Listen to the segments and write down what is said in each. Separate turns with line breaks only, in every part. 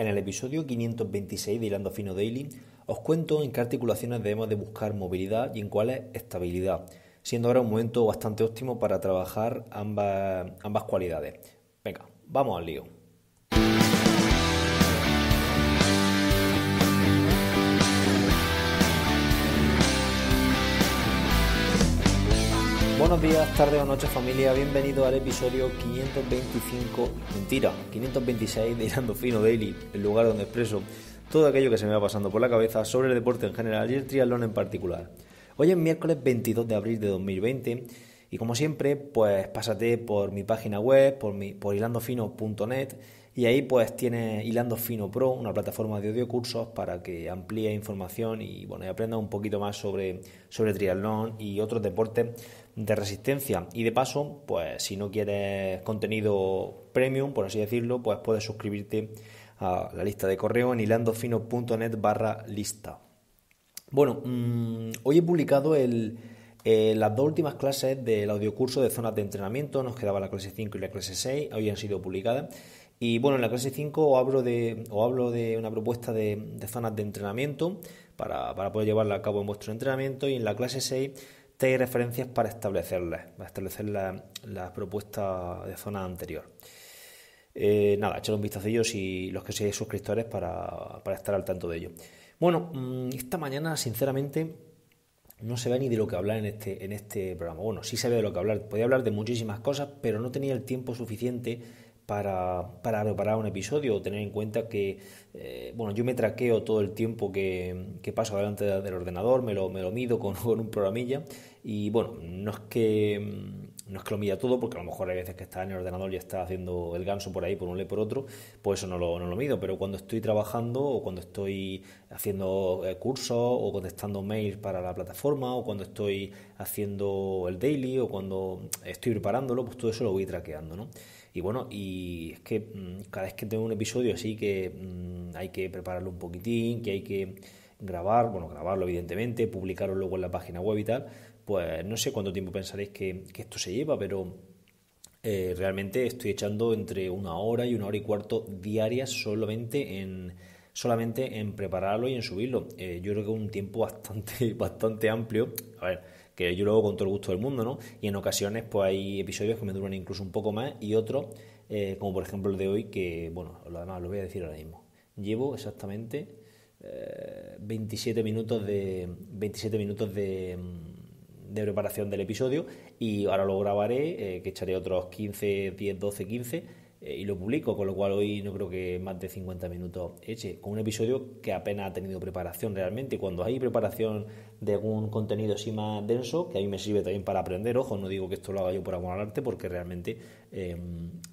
En el episodio 526 de Hilando Fino Daily os cuento en qué articulaciones debemos de buscar movilidad y en cuáles estabilidad, siendo ahora un momento bastante óptimo para trabajar ambas cualidades. Venga, vamos al lío. Buenos días, tardes o noches familia, bienvenido al episodio 525, mentira, 526 de Irando Fino Daily, el lugar donde expreso todo aquello que se me va pasando por la cabeza sobre el deporte en general y el triatlón en particular. Hoy es miércoles 22 de abril de 2020 y como siempre, pues pásate por mi página web, por, mi, por y ahí pues tiene Hilando Fino Pro, una plataforma de audiocursos para que amplíe información y, bueno, y aprenda un poquito más sobre, sobre triatlón y otros deportes de resistencia. Y de paso, pues si no quieres contenido premium, por así decirlo, pues puedes suscribirte a la lista de correo en hilandofino.net barra lista. Bueno, mm, hoy he publicado eh, las dos últimas clases del audiocurso de zonas de entrenamiento, nos quedaba la clase 5 y la clase 6, hoy han sido publicadas. Y bueno, en la clase 5 os hablo de, hablo de una propuesta de, zonas de entrenamiento para, poder llevarla a cabo en vuestro entrenamiento y en la clase 6 tenéis referencias para establecerlas, para establecer las propuestas de zona anterior. Eh, nada, echad un vistacillo si los que seáis suscriptores para, estar al tanto de ello. Bueno, mm, esta mañana, sinceramente, no se ve ni de lo que hablar en este, en este programa. Bueno, sí se ve de lo que hablar. Podía hablar de muchísimas cosas, pero no tenía el tiempo suficiente para, para preparar un episodio o tener en cuenta que, eh, bueno, yo me traqueo todo el tiempo que, paso delante del ordenador, me lo, me lo mido con, un programilla y, bueno, no es que... No es lo mida todo, porque a lo mejor hay veces que está en el ordenador y está haciendo el ganso por ahí, por un lado por otro, pues eso no lo, mido. Pero cuando estoy trabajando o cuando estoy haciendo eh, cursos o contestando mails para la plataforma o cuando estoy haciendo el daily o cuando estoy preparándolo, pues todo eso lo voy traqueando, ¿no? Y bueno, y es que mm, cada vez que tengo un episodio así que mm, hay que prepararlo un poquitín, que hay que grabar, bueno, grabarlo evidentemente, publicarlo luego en la página web y tal, pues no sé cuánto tiempo pensaréis que, esto se lleva, pero eh, realmente estoy echando entre una hora y una hora y cuarto diarias solamente en solamente en prepararlo y en subirlo. Eh, yo creo que un tiempo bastante, bastante amplio. A ver, que yo lo hago con todo el gusto del mundo, ¿no? Y en ocasiones pues hay episodios que me duran incluso un poco más y otros, eh, como por ejemplo el de hoy, que, bueno, lo lo voy a decir ahora mismo. Llevo exactamente 27 eh, minutos de... 27 minutos mm, de preparación del episodio y ahora lo grabaré, eh, que echaré otros 15, 10, 12, 15 eh, y lo publico, con lo cual hoy no creo que más de 50 minutos eche, con un episodio que apenas ha tenido preparación realmente. Cuando hay preparación de algún contenido así más denso, que a mí me sirve también para aprender, ojo, no digo que esto lo haga yo por amor arte, porque realmente eh,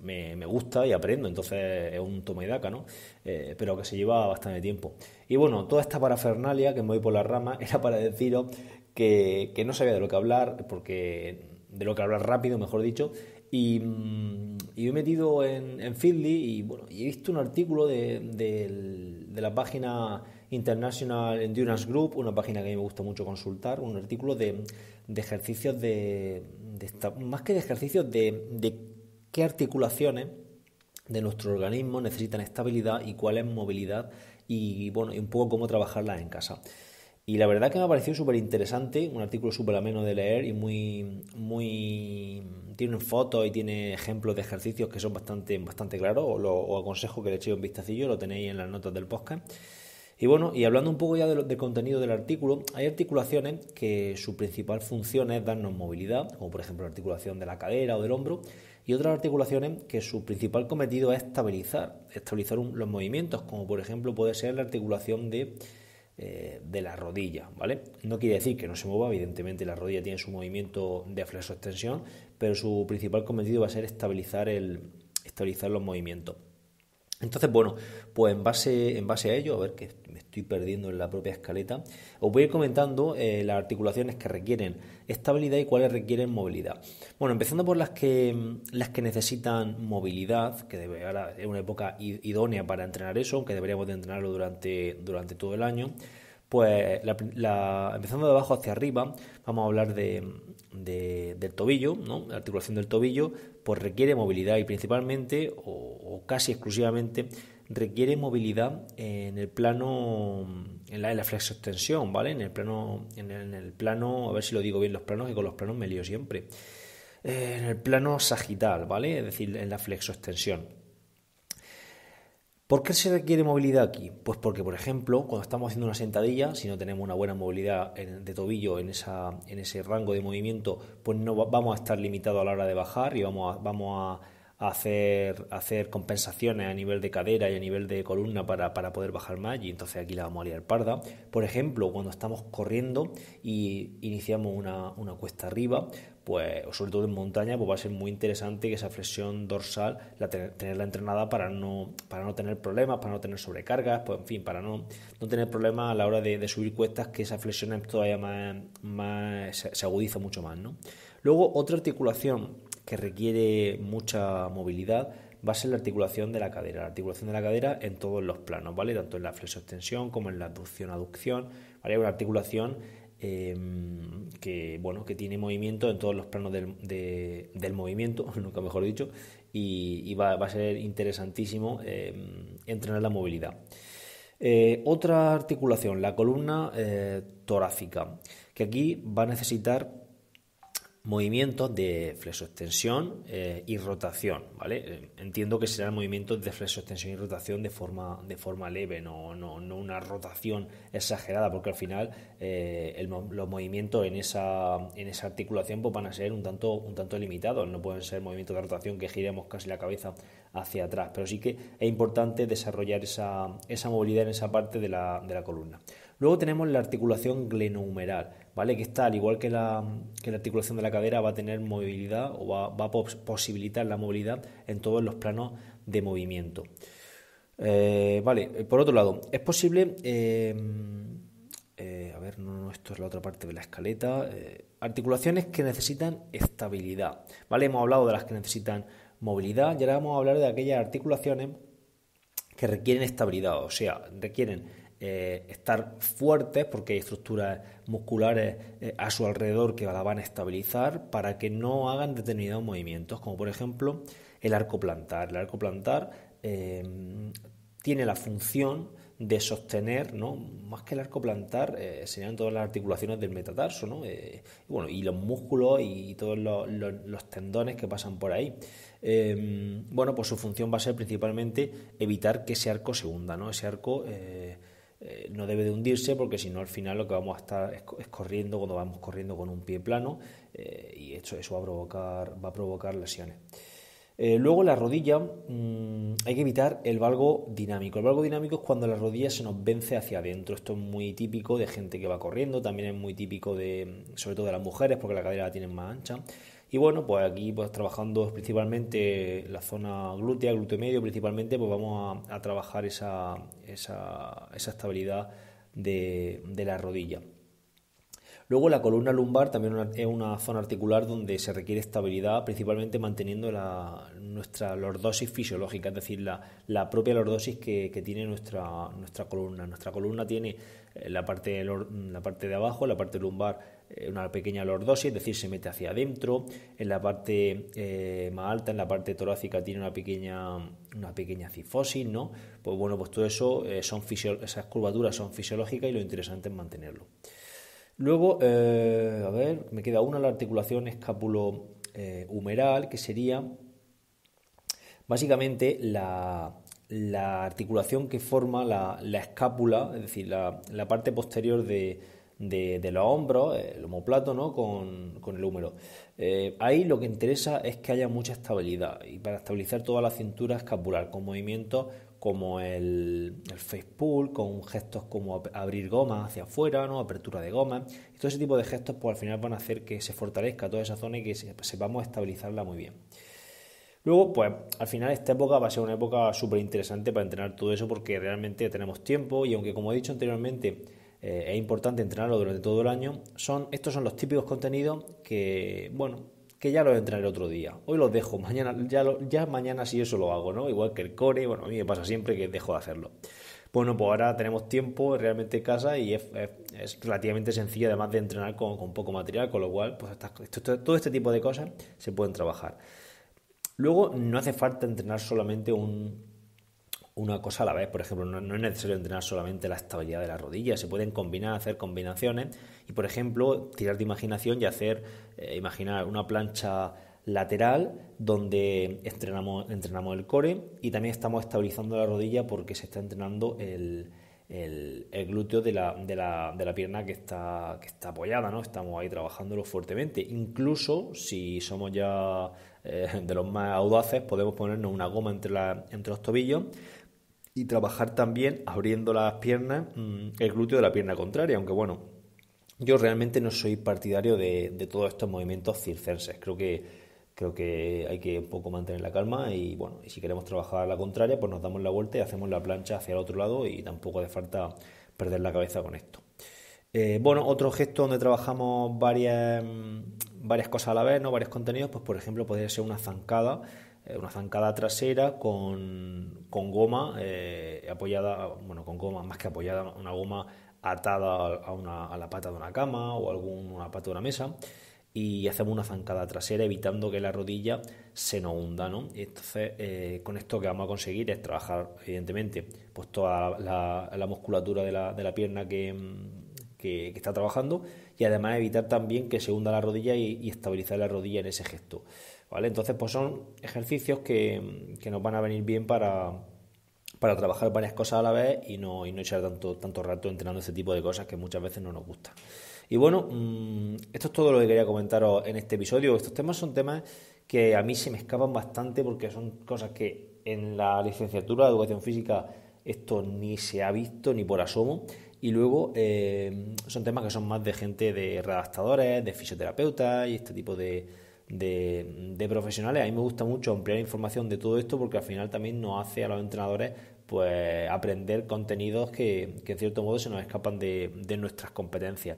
me, gusta y aprendo, entonces es un toma y daca, ¿no? Eh, pero que se lleva bastante tiempo. Y bueno, toda esta parafernalia, que me voy por la rama era para deciros que, que no sabía de lo que hablar, porque de lo que hablar rápido, mejor dicho, y, mm, he metido en, en y, bueno, he visto un artículo de, la página International Endurance Group, una página que a mí me gusta mucho consultar, un artículo de, ejercicios de, más que de ejercicios de, qué articulaciones de nuestro organismo necesitan estabilidad y cuál es movilidad y bueno, y un poco cómo trabajarlas en casa. Y la verdad que me ha parecido súper interesante, un artículo súper ameno de leer y muy, muy tiene fotos y tiene ejemplos de ejercicios que son bastante, bastante claros. o lo, aconsejo que le echéis un vistacillo, lo tenéis en las notas del podcast. Y bueno, y hablando un poco ya del contenido del artículo, hay articulaciones que su principal función es darnos movilidad, como por ejemplo la articulación de la cadera o del hombro, y otras articulaciones que su principal cometido es estabilizar, estabilizar los movimientos, como por ejemplo puede ser la articulación de eh, de la rodilla, ¿vale? No quiere decir que no se mueva, evidentemente la rodilla tiene su movimiento de flexo-extensión, pero su principal cometido va a ser estabilizar, el, estabilizar los movimientos. Entonces, bueno, pues en base, en base a ello, a ver que me estoy perdiendo en la propia escaleta, os voy a ir comentando eh, las articulaciones que requieren estabilidad y cuáles requieren movilidad. Bueno, empezando por las que, las que necesitan movilidad, que debe, ahora es una época idónea para entrenar eso, aunque deberíamos de entrenarlo durante, durante todo el año. Pues empezando de abajo hacia arriba, vamos a hablar de, del tobillo, ¿no? La articulación del tobillo, pues requiere movilidad y principalmente o, o casi exclusivamente requiere movilidad en el plano, en la, flexo-extensión, ¿vale? En el, plano, en el, plano, a ver si lo digo bien los planos, que con los planos me lío siempre. Eh, en el plano sagital, ¿vale? Es decir, en la flexo-extensión. ¿Por qué se requiere movilidad aquí? Pues porque, por ejemplo, cuando estamos haciendo una sentadilla, si no tenemos una buena movilidad de tobillo en, esa, en ese rango de movimiento, pues no vamos a estar limitados a la hora de bajar y vamos vamos a hacer, hacer compensaciones a nivel de cadera y a nivel de columna para, poder bajar más y entonces aquí la vamos a liar parda. Por ejemplo, cuando estamos corriendo y iniciamos una, cuesta arriba, pues, sobre todo en montaña, pues va a ser muy interesante que esa flexión dorsal la tenerla entrenada para no, para no tener problemas, para no tener sobrecargas, pues en fin, para no, no tener problemas a la hora de, subir cuestas, que esa flexión todavía más, más se, se agudiza mucho más. ¿no? Luego, otra articulación que requiere mucha movilidad va a ser la articulación de la cadera. La articulación de la cadera en todos los planos, ¿vale? Tanto en la flexo-extensión como en la aducción-aducción, ¿vale? Una articulación em, que, bueno, que tiene movimiento en todos los planos del, movimiento, nunca mejor dicho, y, va, a ser interesantísimo em, entrenar la movilidad. Eh, otra articulación, la columna eh, torácica, que aquí va a necesitar movimientos de flexoextensión eh, y rotación, ¿vale? Eh, entiendo que serán movimientos de flexoextensión y rotación de forma, de forma leve, no, una rotación exagerada, porque al final eh, los movimientos en esa, en esa articulación pues, van a ser un tanto, un tanto limitados, no pueden ser movimientos de rotación que giremos casi la cabeza hacia atrás, pero sí que es importante desarrollar esa, esa movilidad en esa parte de la, de la columna. Luego tenemos la articulación glenohumeral. ¿vale? Que está, al igual que la, articulación de la cadera, va a tener movilidad o va, a posibilitar la movilidad en todos los planos de movimiento. Eh, vale, eh, por otro lado, es posible. Eh, a ver, no, esto es la otra parte de la escaleta. articulaciones que necesitan estabilidad. Vale, hemos hablado de las que necesitan movilidad y ahora vamos a hablar de aquellas articulaciones que requieren estabilidad, o sea, requieren eh, estar fuertes porque hay estructuras musculares eh, a su alrededor que la van a estabilizar para que no hagan determinados movimientos, como por ejemplo el arco plantar. El arco plantar em, tiene la función de sostener, ¿no? más que el arco plantar, eh, serían todas las articulaciones del metatarso ¿no? y, bueno, y los músculos y todos los, tendones que pasan por ahí. Em, bueno, pues su función va a ser principalmente evitar que ese arco se hunda, ¿no? ese arco eh, no debe de hundirse porque si no al final lo que vamos a estar es, corriendo cuando vamos corriendo con un pie plano eh, y eso, eso va, a provocar, va a provocar lesiones. Eh, luego la rodilla, mm, hay que evitar el valgo dinámico. El valgo dinámico es cuando la rodilla se nos vence hacia adentro. Esto es muy típico de gente que va corriendo, también es muy típico de, mm, sobre todo de las mujeres porque la cadera la tienen más ancha. Y bueno, pues aquí pues trabajando principalmente la zona glútea, glúteo medio principalmente, pues vamos a, trabajar esa, esa, estabilidad de la rodilla. Luego la columna lumbar también es una zona articular donde se requiere estabilidad, principalmente manteniendo la, nuestra lordosis fisiológica, es decir, la, propia lordosis que, tiene nuestra, columna. Nuestra columna tiene eh, la parte, la parte de abajo, la parte lumbar, eh, una pequeña lordosis, es decir, se mete hacia adentro. En la parte eh, más alta, en la parte torácica, tiene una pequeña, una pequeña cifosis, ¿no? Pues bueno, pues todo eso, son esas curvaturas son fisiológicas y lo interesante es mantenerlo. Luego, eh, a ver, me queda una la articulación escápulo humeral, que sería básicamente la, articulación que forma la, escápula, es decir, la, parte posterior de, los hombros, el homoplato, ¿no? con, el húmero. Eh, ahí lo que interesa es que haya mucha estabilidad y para estabilizar toda la cintura escapular con movimientos como el, el face pull, con gestos como abrir goma hacia afuera, ¿no? apertura de goma, todo ese tipo de gestos pues al final van a hacer que se fortalezca toda esa zona y que sepamos estabilizarla muy bien. Luego, pues al final esta época va a ser una época súper interesante para entrenar todo eso porque realmente tenemos tiempo y aunque como he dicho anteriormente eh, es importante entrenarlo durante todo el año, son, estos son los típicos contenidos que, bueno, que ya lo entraré otro día. Hoy lo dejo, mañana, ya, ya mañana sí eso lo hago, ¿no? Igual que el core, bueno, a mí me pasa siempre que dejo de hacerlo. Bueno, pues ahora tenemos tiempo realmente en casa y es, relativamente sencillo además de entrenar con, poco material, con lo cual, pues todo este tipo de cosas se pueden trabajar. Luego, no hace falta entrenar solamente un, una cosa a la vez. Por ejemplo, no, es necesario entrenar solamente la estabilidad de la rodilla... se pueden combinar, hacer combinaciones y, por ejemplo, tirar de imaginación y hacer, eh, imaginar una plancha lateral donde entrenamos, entrenamos el core y también estamos estabilizando la rodilla porque se está entrenando el, el, glúteo de la, de, la, pierna que está, que está apoyada, ¿no? Estamos ahí trabajándolo fuertemente. Incluso si somos ya eh, de los más audaces, podemos ponernos una goma entre, entre los tobillos y trabajar también abriendo las piernas, mm, el glúteo de la pierna contraria, aunque bueno, yo realmente no soy partidario de, todos estos movimientos circenses, creo que, creo que hay que un poco mantener la calma y bueno, y si queremos trabajar la contraria, pues nos damos la vuelta y hacemos la plancha hacia el otro lado y tampoco hace falta perder la cabeza con esto. Eh, bueno, otro gesto donde trabajamos varias, mm, varias cosas a la vez, ¿no? varios contenidos, pues por ejemplo podría ser una zancada eh, una zancada trasera con, goma eh, apoyada, bueno, con goma más que apoyada, una goma atada a, una, a la pata de una cama o alguna pata de una mesa y hacemos una zancada trasera evitando que la rodilla se nos hunda, ¿no? Entonces, eh, con esto que vamos a conseguir es trabajar, evidentemente, pues toda la, musculatura de la, pierna que, está trabajando y además evitar también que se hunda la rodilla y estabilizar la rodilla en ese gesto. ¿vale? Entonces, pues son ejercicios que, nos van a venir bien para, trabajar varias cosas a la vez y no, echar tanto, tanto rato entrenando este tipo de cosas que muchas veces no nos gusta. Y bueno, mm, esto es todo lo que quería comentaros en este episodio. Estos temas son temas que a mí se me escapan bastante porque son cosas que en la licenciatura de educación física esto ni se ha visto ni por asomo. Y luego eh, son temas que son más de gente de redactadores, de fisioterapeutas y este tipo de, de, profesionales. A mí me gusta mucho ampliar información de todo esto porque al final también nos hace a los entrenadores pues aprender contenidos que, en cierto modo se nos escapan de, de, nuestras competencias.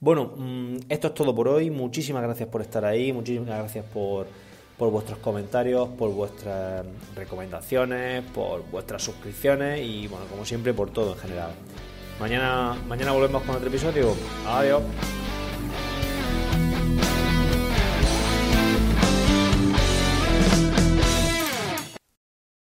Bueno, mm, esto es todo por hoy. Muchísimas gracias por estar ahí, muchísimas gracias por, por vuestros comentarios, por vuestras recomendaciones, por vuestras suscripciones y bueno, como siempre, por todo en general. Mañana, mañana volvemos con otro episodio. Adiós.